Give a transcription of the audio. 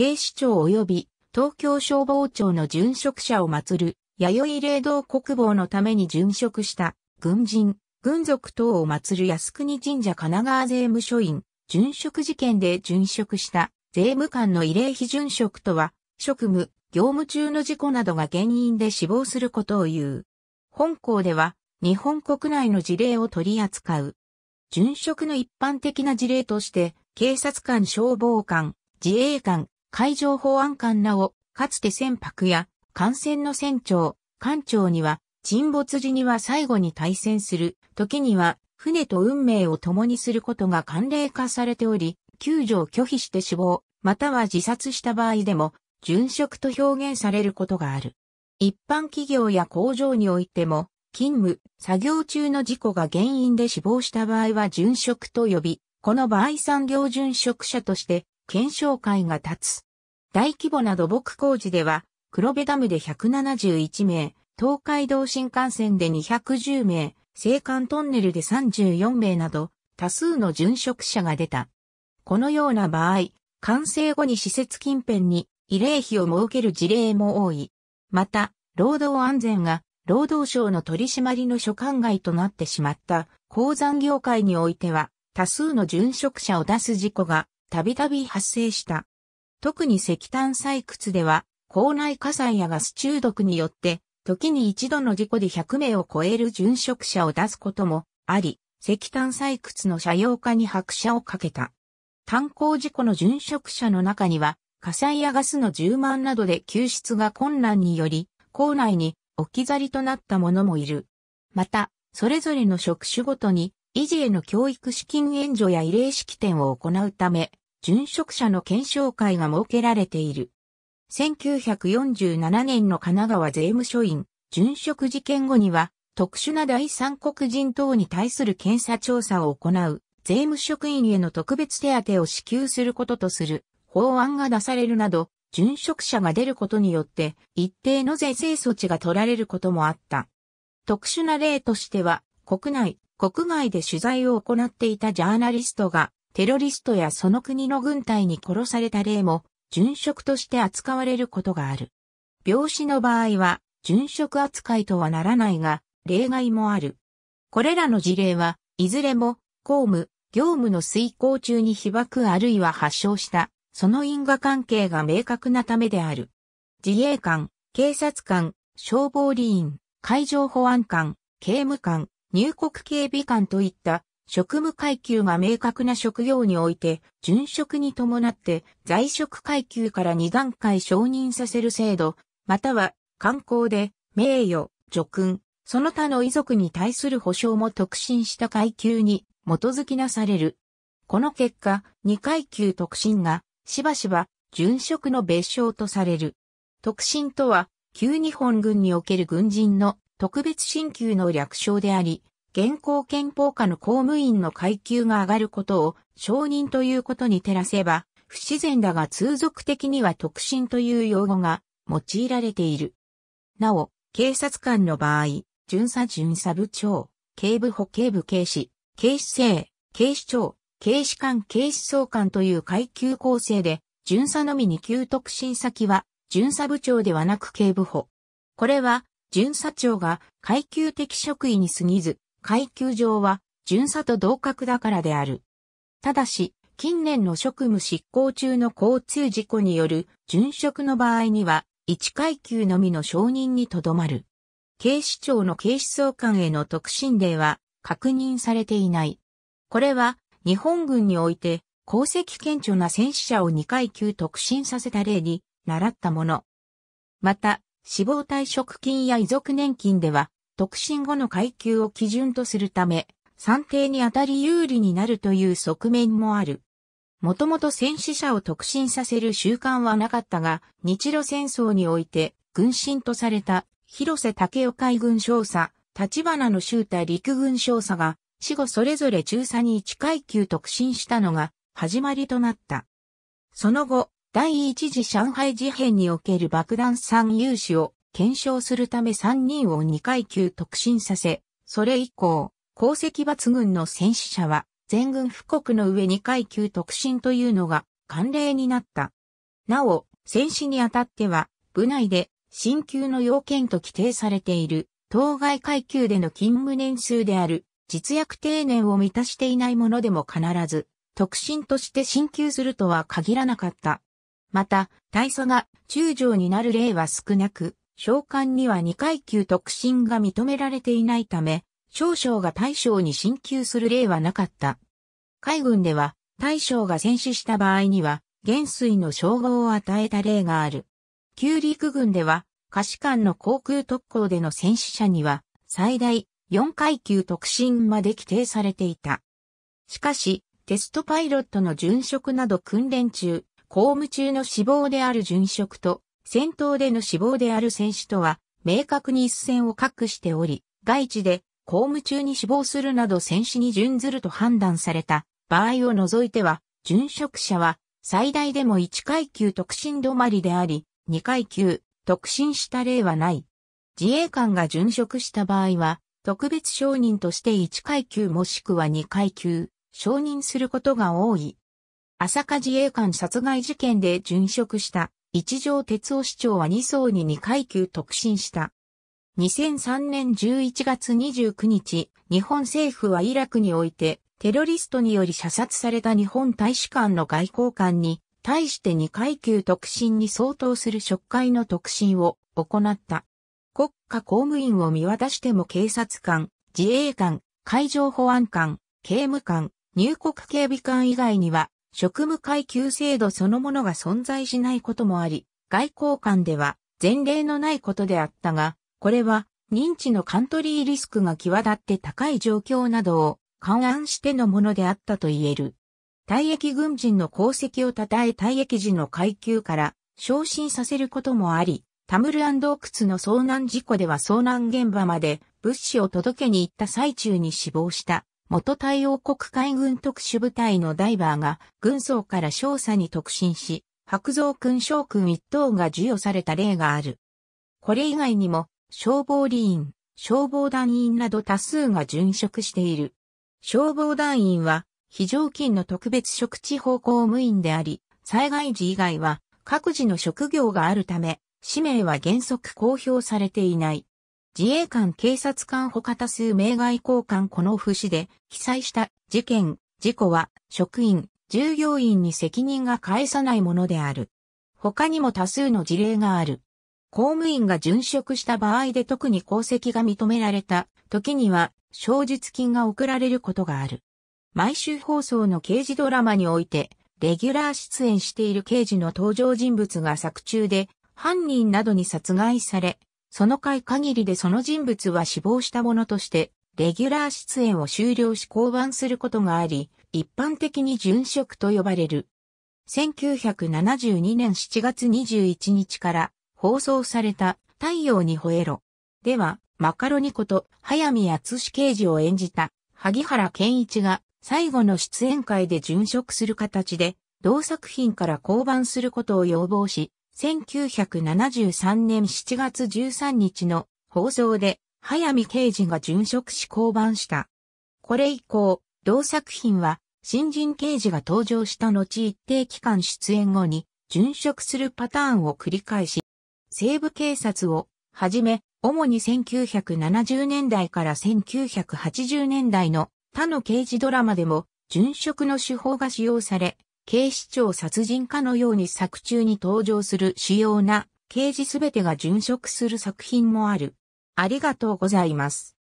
警視庁及び東京消防庁の殉職者を祀る、弥生霊道国防のために殉職した軍人、軍属等を祀る靖国神社神奈川税務署員、殉職事件で殉職した税務官の慰霊非殉職とは、職務、業務中の事故などが原因で死亡することを言う。本校では、日本国内の事例を取り扱う。殉職の一般的な事例として、警察官消防官、自衛官、海上保安官らを、かつて船舶や、艦船の船長、艦長には、沈没時には最後に対戦する、時には、船と運命を共にすることが慣例化されており、救助を拒否して死亡、または自殺した場合でも、殉職と表現されることがある。一般企業や工場においても、勤務、作業中の事故が原因で死亡した場合は殉職と呼び、この場合産業殉職者として検証会が立つ。大規模な土木工事では、黒部ダムで171名、東海道新幹線で210名、青函トンネルで34名など、多数の殉職者が出た。このような場合、完成後に施設近辺に慰霊碑を設ける事例も多い。また、労働安全が労働省の取り締まりの所管外となってしまった鉱山業界においては、多数の殉職者を出す事故がたびたび発生した。特に石炭採掘では、校内火災やガス中毒によって、時に一度の事故で100名を超える殉職者を出すこともあり、石炭採掘の車用化に拍車をかけた。炭鉱事故の殉職者の中には、火災やガスの充満などで救出が困難により、校内に置き去りとなった者もいる。また、それぞれの職種ごとに維持への教育資金援助や慰霊式典を行うため、殉職者の検証会が設けられている。1947年の神奈川税務署員、殉職事件後には、特殊な第三国人等に対する検査調査を行う、税務職員への特別手当を支給することとする法案が出されるなど、殉職者が出ることによって一定の税制措置が取られることもあった。特殊な例としては、国内、国外で取材を行っていたジャーナリストが、テロリストやその国の軍隊に殺された例も、殉職として扱われることがある。病死の場合は、殉職扱いとはならないが、例外もある。これらの事例は、いずれも、公務、業務の遂行中に被爆あるいは発症した、その因果関係が明確なためである。自衛官、警察官、消防理員、海上保安官、刑務官、入国警備官といった職務階級が明確な職業において、殉職に伴って在職階級から2段階承認させる制度、または、観光で、名誉、叙勲、その他の遺族に対する保障も特進した階級に基づきなされる。この結果、2階級特進が、しばしば、殉職の別称とされる。特進とは、旧日本軍における軍人の特別進級の略称であり、現行憲法下の公務員の階級が上がることを承認ということに照らせば、不自然だが通俗的には特進という用語が用いられている。なお、警察官の場合、巡査巡査部長、警部補警部警視、警視正、警視庁、警視官警視総監という階級構成で、巡査のみに級特進先は、巡査部長ではなく警部補。これは、巡査長が階級的職位に過ぎず、階級上は巡査と同格だからである。ただし、近年の職務執行中の交通事故による殉職の場合には、1階級のみの承認にとどまる。警視庁の警視総監への特進令は確認されていない。これは日本軍において功績顕著な戦死者を2階級特進させた例に習ったもの。また、死亡退職金や遺族年金では、特進後の階級を基準とするため、算定にあたり有利になるという側面もある。もともと戦死者を特進させる習慣はなかったが、日露戦争において、軍神とされた、広瀬武雄海軍少佐、立花の周太陸軍少佐が、死後それぞれ中佐に1階級特進したのが、始まりとなった。その後、第一次上海事変における爆弾産有資を検証するため3人を2階級特進させ、それ以降、功績抜群の戦死者は全軍布告の上2階級特進というのが慣例になった。なお、戦死にあたっては、部内で進級の要件と規定されている、当該階級での勤務年数である、実役定年を満たしていないものでも必ず、特進として進級するとは限らなかった。また、体佐が中将になる例は少なく、召喚には2階級特進が認められていないため、少将が大将に進級する例はなかった。海軍では、大将が戦死した場合には、元帥の称号を与えた例がある。旧陸軍では、下士間の航空特攻での戦死者には、最大4階級特進まで規定されていた。しかし、テストパイロットの殉職など訓練中、公務中の死亡である殉職と、戦闘での死亡である戦死とは、明確に一線を画しており、外地で公務中に死亡するなど戦死に準ずると判断された場合を除いては、殉職者は最大でも1階級特進止まりであり、2階級特進した例はない。自衛官が殉職した場合は、特別承認として1階級もしくは2階級承認することが多い。朝霞自衛官殺害事件で殉職した一条哲夫市長は2層に2階級特進した。2003年11月29日、日本政府はイラクにおいてテロリストにより射殺された日本大使館の外交官に対して2階級特進に相当する職会の特進を行った。国家公務員を見渡しても警察官、自衛官、海上保安官、刑務官、入国警備官以外には職務階級制度そのものが存在しないこともあり、外交官では前例のないことであったが、これは認知のカントリーリスクが際立って高い状況などを勘案してのものであったと言える。退役軍人の功績を称え退役時の階級から昇進させることもあり、タムルアン洞窟の遭難事故では遭難現場まで物資を届けに行った最中に死亡した元太陽国海軍特殊部隊のダイバーが軍曹から少佐に特進し、白蔵君将君一等が授与された例がある。これ以外にも、消防理員、消防団員など多数が殉職している。消防団員は、非常勤の特別職地方公務員であり、災害時以外は各自の職業があるため、氏名は原則公表されていない。自衛官警察官他多数名外交官この不死で被災した事件、事故は職員、従業員に責任が返さないものである。他にも多数の事例がある。公務員が殉職した場合で特に功績が認められた時には、賞述金が送られることがある。毎週放送の刑事ドラマにおいて、レギュラー出演している刑事の登場人物が作中で、犯人などに殺害され、その回限りでその人物は死亡したものとして、レギュラー出演を終了し降板することがあり、一般的に殉職と呼ばれる。1972年7月21日から放送された太陽に吠えろ。では、マカロニこと、早見厚志刑事を演じた、萩原健一が、最後の出演会で殉職する形で、同作品から降板することを要望し、1973年7月13日の放送で、早見刑事が殉職し降板した。これ以降、同作品は、新人刑事が登場した後一定期間出演後に、殉職するパターンを繰り返し、西部警察をはじめ、主に1970年代から1980年代の他の刑事ドラマでも殉職の手法が使用され、警視庁殺人家のように作中に登場する主要な刑事すべてが殉職する作品もある。ありがとうございます。